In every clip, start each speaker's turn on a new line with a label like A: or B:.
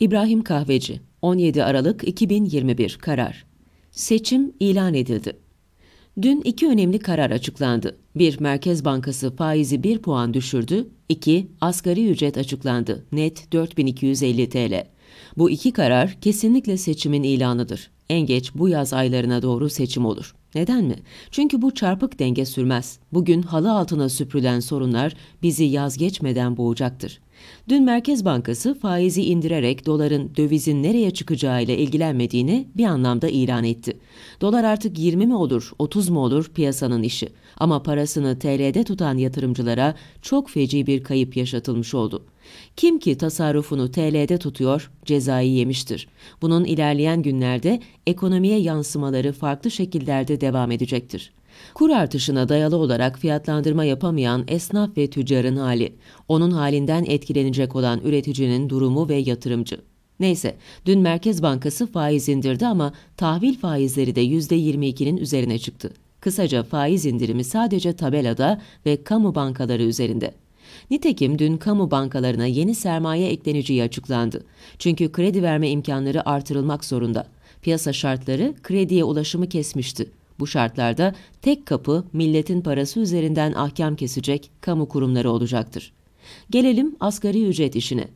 A: İbrahim Kahveci 17 Aralık 2021 karar. Seçim ilan edildi. Dün iki önemli karar açıklandı. Bir, Merkez Bankası faizi 1 puan düşürdü. İki, asgari ücret açıklandı. Net 4250 TL. Bu iki karar kesinlikle seçimin ilanıdır. En geç bu yaz aylarına doğru seçim olur. Neden mi? Çünkü bu çarpık denge sürmez. Bugün halı altına süpürülen sorunlar bizi yaz geçmeden boğacaktır. Dün Merkez Bankası faizi indirerek doların dövizin nereye çıkacağıyla ilgilenmediğini bir anlamda ilan etti. Dolar artık 20 mi olur, 30 mu olur piyasanın işi. Ama parasını TL'de tutan yatırımcılara çok feci bir kayıp yaşatılmış oldu. Kim ki tasarrufunu TL'de tutuyor, cezayı yemiştir. Bunun ilerleyen günlerde ekonomiye yansımaları farklı şekillerde devam edecektir. Kur artışına dayalı olarak fiyatlandırma yapamayan esnaf ve tüccarın hali, onun halinden etkilenecek olan üreticinin durumu ve yatırımcı. Neyse, dün Merkez Bankası faiz indirdi ama tahvil faizleri de %22'nin üzerine çıktı. Kısaca faiz indirimi sadece tabelada ve kamu bankaları üzerinde. Nitekim dün kamu bankalarına yeni sermaye ekleneceği açıklandı. Çünkü kredi verme imkanları artırılmak zorunda. Piyasa şartları krediye ulaşımı kesmişti. Bu şartlarda tek kapı milletin parası üzerinden ahkam kesecek kamu kurumları olacaktır. Gelelim asgari ücret işine.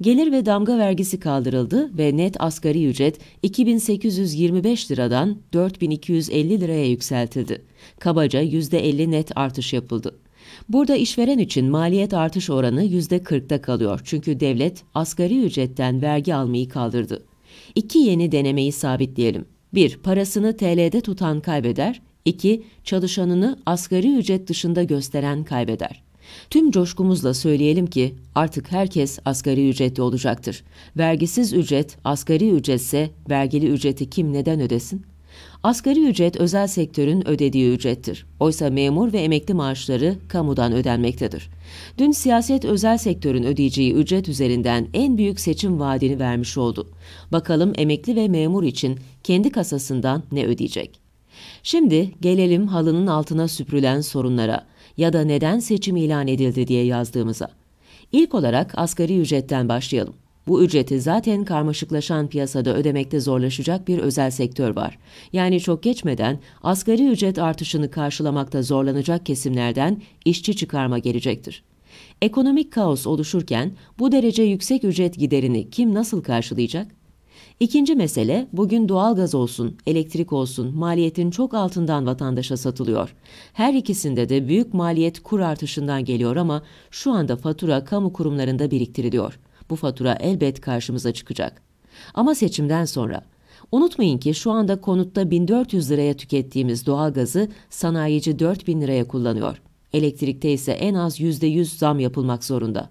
A: Gelir ve damga vergisi kaldırıldı ve net asgari ücret 2825 liradan 4250 liraya yükseltildi. Kabaca %50 net artış yapıldı. Burada işveren için maliyet artış oranı %40'ta kalıyor çünkü devlet asgari ücretten vergi almayı kaldırdı. İki yeni denemeyi sabitleyelim. 1. Parasını TL'de tutan kaybeder. 2. Çalışanını asgari ücret dışında gösteren kaybeder. Tüm coşkumuzla söyleyelim ki artık herkes asgari ücretli olacaktır. Vergisiz ücret, asgari ücretse vergili ücreti kim neden ödesin? Asgari ücret özel sektörün ödediği ücrettir. Oysa memur ve emekli maaşları kamudan ödenmektedir. Dün siyaset özel sektörün ödeyeceği ücret üzerinden en büyük seçim vaadini vermiş oldu. Bakalım emekli ve memur için kendi kasasından ne ödeyecek? Şimdi gelelim halının altına süpürülen sorunlara ya da neden seçim ilan edildi diye yazdığımıza. İlk olarak asgari ücretten başlayalım. Bu ücreti zaten karmaşıklaşan piyasada ödemekte zorlaşacak bir özel sektör var. Yani çok geçmeden asgari ücret artışını karşılamakta zorlanacak kesimlerden işçi çıkarma gelecektir. Ekonomik kaos oluşurken bu derece yüksek ücret giderini kim nasıl karşılayacak? İkinci mesele bugün doğal gaz olsun, elektrik olsun maliyetin çok altından vatandaşa satılıyor. Her ikisinde de büyük maliyet kur artışından geliyor ama şu anda fatura kamu kurumlarında biriktiriliyor.'' Bu fatura elbet karşımıza çıkacak. Ama seçimden sonra Unutmayın ki şu anda konutta 1400 liraya tükettiğimiz doğalgazı sanayici 4000 liraya kullanıyor. Elektrikte ise en az %100 zam yapılmak zorunda.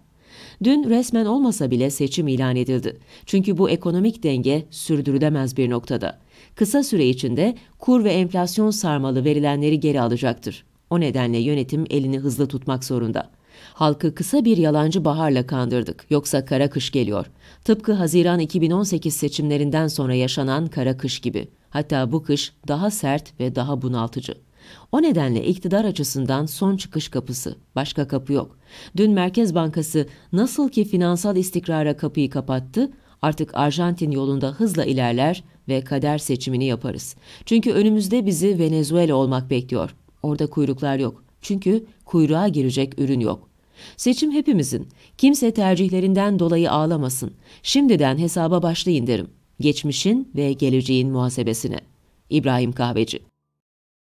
A: Dün resmen olmasa bile seçim ilan edildi. Çünkü bu ekonomik denge sürdürülemez bir noktada. Kısa süre içinde kur ve enflasyon sarmalı verilenleri geri alacaktır. O nedenle yönetim elini hızlı tutmak zorunda. Halkı kısa bir yalancı baharla kandırdık. Yoksa kara kış geliyor. Tıpkı Haziran 2018 seçimlerinden sonra yaşanan kara kış gibi. Hatta bu kış daha sert ve daha bunaltıcı. O nedenle iktidar açısından son çıkış kapısı, başka kapı yok. Dün Merkez Bankası nasıl ki finansal istikrara kapıyı kapattı, artık Arjantin yolunda hızla ilerler ve kader seçimini yaparız. Çünkü önümüzde bizi Venezuela olmak bekliyor. Orada kuyruklar yok. Çünkü kuyruğa girecek ürün yok. Seçim hepimizin. Kimse tercihlerinden dolayı ağlamasın. Şimdiden hesaba başlayın derim. Geçmişin ve geleceğin muhasebesine. İbrahim Kahveci